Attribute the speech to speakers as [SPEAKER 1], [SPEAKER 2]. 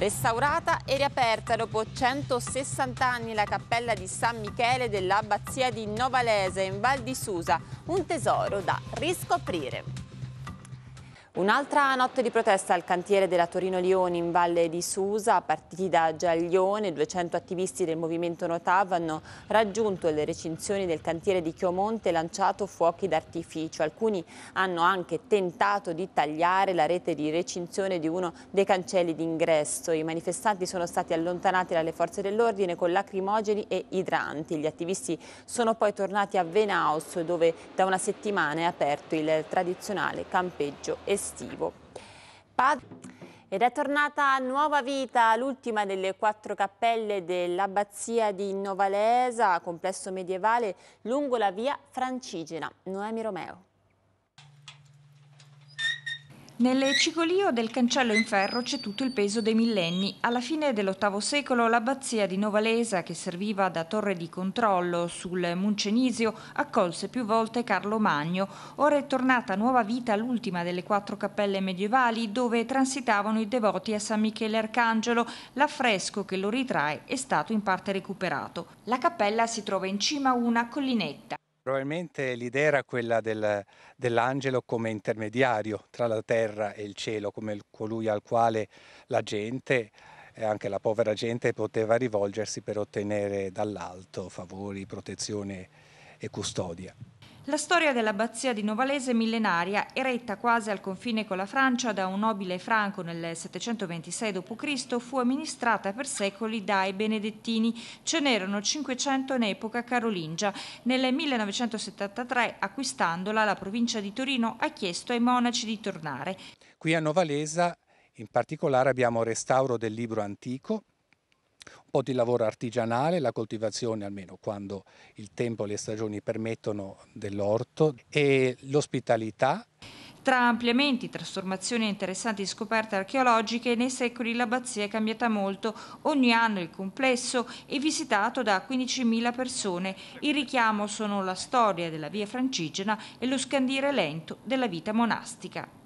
[SPEAKER 1] Restaurata e riaperta dopo 160 anni la cappella di San Michele dell'abbazia di Novalese in Val di Susa, un tesoro da riscoprire. Un'altra notte di protesta al cantiere della Torino-Lioni in Valle di Susa, a partiti da Giaglione, 200 attivisti del movimento Notav hanno raggiunto le recinzioni del cantiere di Chiomonte e lanciato fuochi d'artificio. Alcuni hanno anche tentato di tagliare la rete di recinzione di uno dei cancelli d'ingresso. I manifestanti sono stati allontanati dalle forze dell'ordine con lacrimogeni e idranti. Gli attivisti sono poi tornati a Venaus dove da una settimana è aperto il tradizionale campeggio estivale estivo. Pad ed è tornata a nuova vita l'ultima delle quattro cappelle dell'abbazia di Novalesa, complesso medievale, lungo la via Francigena. Noemi Romeo.
[SPEAKER 2] Nel cicolio del cancello in ferro c'è tutto il peso dei millenni. Alla fine dell'VIII secolo l'abbazia di Novalesa, che serviva da torre di controllo sul Muncenisio, accolse più volte Carlo Magno. Ora è tornata a nuova vita l'ultima delle quattro cappelle medievali dove transitavano i devoti a San Michele Arcangelo. L'affresco che lo ritrae è stato in parte recuperato. La cappella si trova in cima a una collinetta.
[SPEAKER 3] Probabilmente l'idea era quella del, dell'angelo come intermediario tra la terra e il cielo, come il, colui al quale la gente, eh, anche la povera gente, poteva rivolgersi per ottenere dall'alto favori, protezione e custodia.
[SPEAKER 2] La storia dell'abbazia di Novalese è millenaria, eretta quasi al confine con la Francia da un nobile franco nel 726 d.C., fu amministrata per secoli dai benedettini. Ce n'erano 500 in epoca carolingia. Nel 1973, acquistandola, la provincia di Torino ha chiesto ai monaci di tornare.
[SPEAKER 3] Qui a Novalesa in particolare abbiamo restauro del libro antico, un po' di lavoro artigianale, la coltivazione almeno quando il tempo e le stagioni permettono dell'orto e l'ospitalità.
[SPEAKER 2] Tra ampliamenti, trasformazioni e interessanti scoperte archeologiche, nei secoli l'abbazia è cambiata molto. Ogni anno il complesso è visitato da 15.000 persone. Il richiamo sono la storia della via francigena e lo scandire lento della vita monastica.